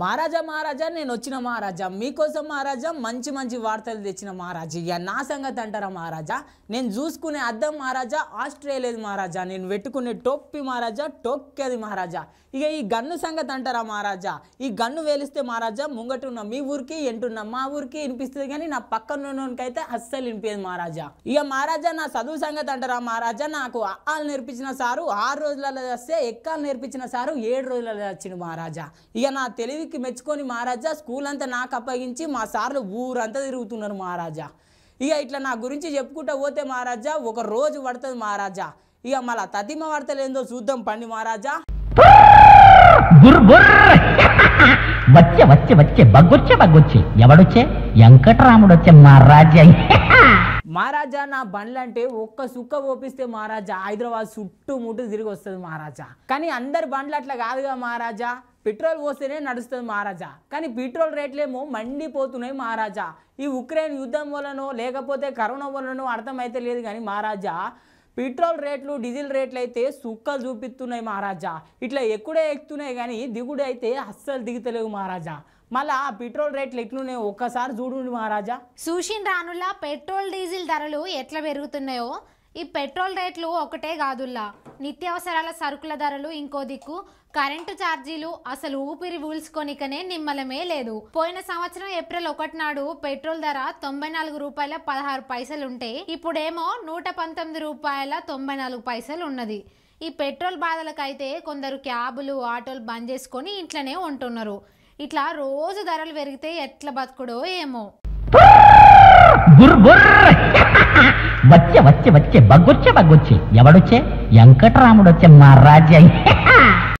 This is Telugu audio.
మహారాజా మహారాజా నేను వచ్చిన మహారాజా మీకోసం మహారాజా మంచి మంచి వార్తలు తెచ్చిన మహారాజా ఇక నా సంగతి అంటారా మహారాజా నేను చూసుకునే అద్దం మహారాజా ఆస్ట్రేలియాది మహారాజా నేను పెట్టుకునే టోప్పి మహారాజా టోక్కేది మహారాజా ఇక ఈ గన్ను సంగతి అంటారా మహారాజా ఈ గన్ను వేలిస్తే మహారాజా ముంగటున్న మీ ఊరికి ఎంటున్న మా ఊరికి వినిపిస్తుంది కానీ నా పక్కనకైతే అస్సలు వినిపించదు మహారాజా ఇక మహారాజా నా చదువు సంగతి అంటారా మహారాజా నాకు అఆలు నేర్పించిన సారు ఆరు రోజులలో వస్తే ఎక్కాలు నేర్పించిన సారు ఏడు రోజులలో వచ్చింది మహారాజా ఇక నా తెలివి తెలివికి మెచ్చుకొని మహారాజా స్కూల్ అంతా నాకు అప్పగించి మా సార్లు ఊరంతా తిరుగుతున్నారు మహారాజా ఇక ఇట్లా నా గురించి చెప్పుకుంటూ పోతే మహారాజా ఒక రోజు పడుతుంది మహారాజా ఇక మళ్ళా తతిమ పడతలేందో చూద్దాం పండి మహారాజా వచ్చే వచ్చే వచ్చే బగ్గొచ్చే బగ్గొచ్చే ఎవడొచ్చే వెంకటరాముడు వచ్చే మహారాజా మహారాజా నా బండ్లు అంటే ఒక్క సుక్క ఓపిస్తే మహారాజా హైదరాబాద్ చుట్టూ ముట్టు తిరిగి వస్తుంది మహారాజా కానీ అందరి బండ్లు అట్లా కాదుగా మహారాజా పెట్రోల్ పోస్తేనే నడుస్తుంది మహారాజా కానీ పెట్రోల్ రేట్లేమో మండిపోతున్నాయి మహారాజా ఈ ఉక్రెయిన్ యుద్ధం వలనో లేకపోతే కరోనా వలనో అర్థమైతే లేదు కానీ మహారాజా పెట్రోల్ రేట్లు డీజిల్ రేట్లు అయితే సుక్కలు చూపిస్తున్నాయి మహారాజా ఇట్లా ఎక్కుడే ఎక్కుతున్నాయి కానీ దిగుడు అయితే అస్సలు దిగుతలేవు మహారాజా మళ్ళా పెట్రోల్ రేట్లు ఎట్లున్నాయి ఒక్కసారి చూడండి మహారాజా సూషిన్ రానులా పెట్రోల్ డీజిల్ ధరలు ఎట్లా పెరుగుతున్నాయో ఈ పెట్రోల్ రేట్లు ఒకటే కాదుల్లా నిత్యావసరాల సరుకుల ధరలు ఇంకో దిక్కు కరెంటు ఛార్జీలు అసలు ఊపిరి ఊల్చుకొనికనే నిమ్మలమే లేదు పోయిన సంవత్సరం ఏప్రిల్ ఒకటి నాడు పెట్రోల్ ధర తొంభై నాలుగు రూపాయల పదహారు పైసలు ఉంటే ఇప్పుడేమో నూట పంతొమ్మిది రూపాయల తొంభై నాలుగు పైసలు ఉన్నది ఈ పెట్రోల్ బాధలకైతే కొందరు క్యాబులు ఆటోలు బంద్ చేసుకొని ఇంట్లోనే ఉంటున్నారు ఇట్లా రోజు ధరలు పెరిగితే ఎట్ల బతుకుడో ఏమో వచ్చే వచ్చే వచ్చే బగ్గొచ్చే బగ్గొచ్చే ఎవడొచ్చే వెంకటరాముడొచ్చే మా రాజ్య